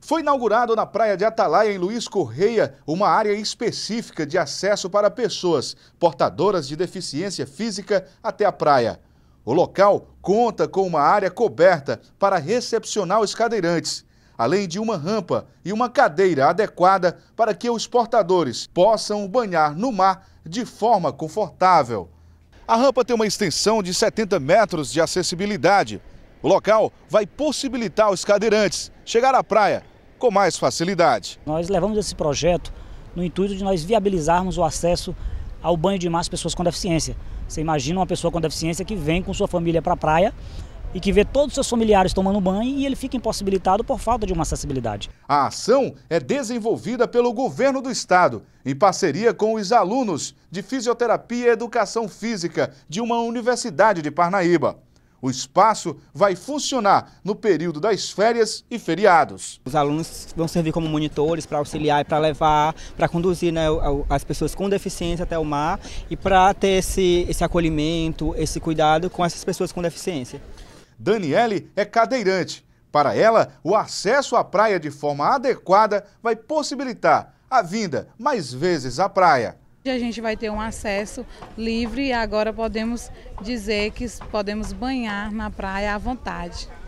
Foi inaugurado na praia de Atalaia, em Luiz Correia, uma área específica de acesso para pessoas portadoras de deficiência física até a praia. O local conta com uma área coberta para recepcionar os cadeirantes, além de uma rampa e uma cadeira adequada para que os portadores possam banhar no mar de forma confortável. A rampa tem uma extensão de 70 metros de acessibilidade o local vai possibilitar aos cadeirantes chegar à praia com mais facilidade. Nós levamos esse projeto no intuito de nós viabilizarmos o acesso ao banho de mar às pessoas com deficiência. Você imagina uma pessoa com deficiência que vem com sua família para a praia e que vê todos os seus familiares tomando banho e ele fica impossibilitado por falta de uma acessibilidade. A ação é desenvolvida pelo governo do estado, em parceria com os alunos de fisioterapia e educação física de uma universidade de Parnaíba. O espaço vai funcionar no período das férias e feriados. Os alunos vão servir como monitores para auxiliar e para levar, para conduzir né, as pessoas com deficiência até o mar e para ter esse, esse acolhimento, esse cuidado com essas pessoas com deficiência. Daniele é cadeirante. Para ela, o acesso à praia de forma adequada vai possibilitar a vinda mais vezes à praia. A gente vai ter um acesso livre e agora podemos dizer que podemos banhar na praia à vontade.